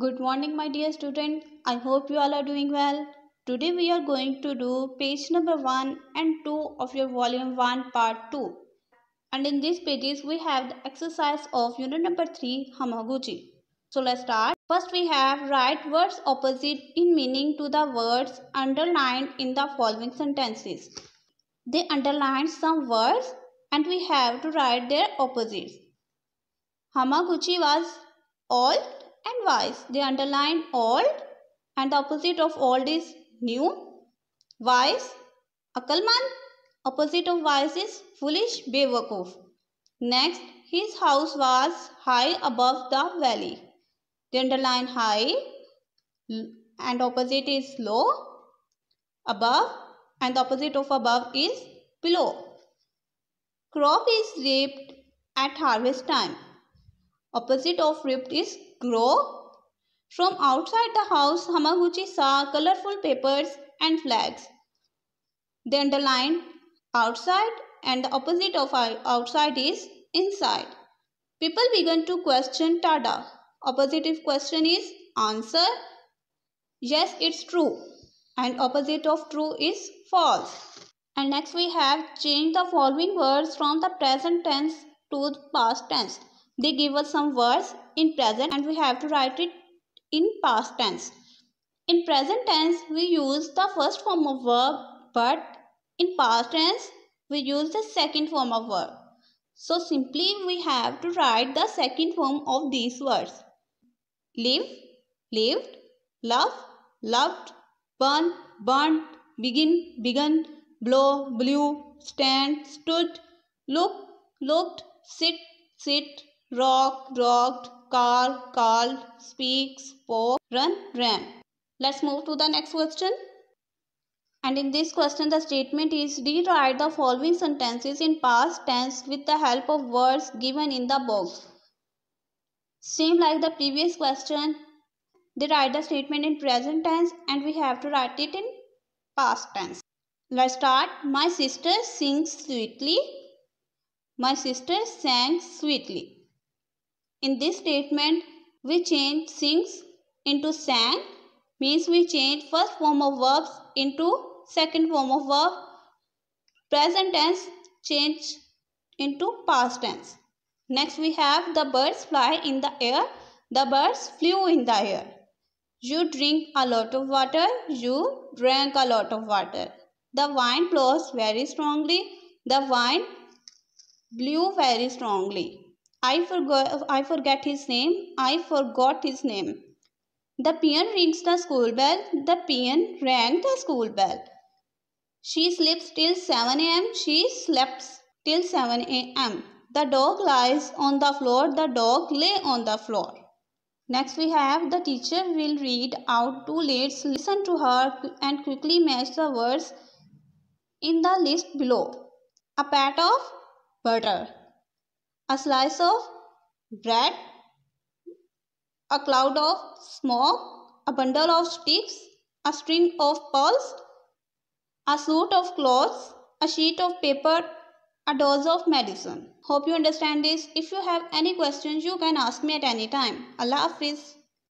Good morning my dear student. I hope you all are doing well. Today we are going to do page number 1 and 2 of your volume 1 part 2. And in these pages we have the exercise of unit number 3 Hamaguchi. So let's start. First we have write words opposite in meaning to the words underlined in the following sentences. They underlined some words and we have to write their opposites. Hamaguchi was all and wise. They underline old and the opposite of old is new. Wise, akalman. Opposite of wise is foolish, bewakuf. Next, his house was high above the valley. They underline high and opposite is low, above and the opposite of above is below. Crop is reaped at harvest time. Opposite of ripped is grow. From outside the house, Hamaguchi saw colorful papers and flags. They underline outside and the opposite of outside is inside. People began to question Tada. Opposite question is answer. Yes, it's true. And opposite of true is false. And next we have changed the following words from the present tense to the past tense. They give us some words in present and we have to write it in past tense. In present tense, we use the first form of verb, but in past tense, we use the second form of verb. So simply we have to write the second form of these words. Live, lived, love, loved, burn, burnt, begin, begun, blow, blew, stand, stood, look, looked, sit, sit, rock, rocked, car, called, Speaks, spoke, run, ran. Let's move to the next question. And in this question, the statement is rewrite the following sentences in past tense with the help of words given in the box. Same like the previous question, they write the statement in present tense and we have to write it in past tense. Let's start. My sister sings sweetly. My sister sang sweetly. In this statement, we change sings into sang means we change first form of verbs into second form of verb. Present tense change into past tense. Next we have the birds fly in the air. The birds flew in the air. You drink a lot of water. You drank a lot of water. The wine blows very strongly. The wine blew very strongly. I forgot, I forget his name. I forgot his name. The peon rings the school bell. The peon rang the school bell. She sleeps till 7 a.m. She sleeps till 7 a.m. The dog lies on the floor. The dog lay on the floor. Next we have the teacher will read out two lists. Listen to her and quickly match the words in the list below. A pat of butter a slice of bread, a cloud of smoke, a bundle of sticks, a string of pearls, a suit of clothes, a sheet of paper, a dose of medicine. Hope you understand this. If you have any questions, you can ask me at any time. Allah Hafiz.